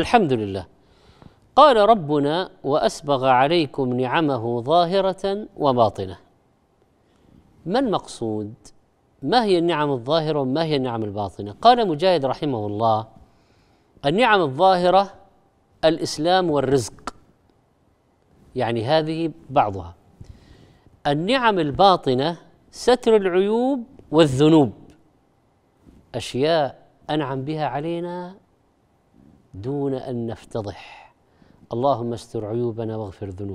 الحمد لله قال ربنا واسبغ عليكم نعمه ظاهره وباطنه ما المقصود ما هي النعم الظاهره وما هي النعم الباطنه قال مجاهد رحمه الله النعم الظاهره الاسلام والرزق يعني هذه بعضها النعم الباطنه ستر العيوب والذنوب اشياء انعم بها علينا دون أن نفتضح اللهم استر عيوبنا واغفر ذنوبنا